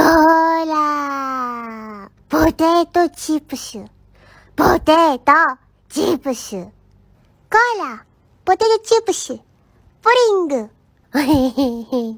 ゴーラー。ポテトチップス。ポテトチップス。コーラー。ポテトチップス。ポリング。おへへへ。おへへへ。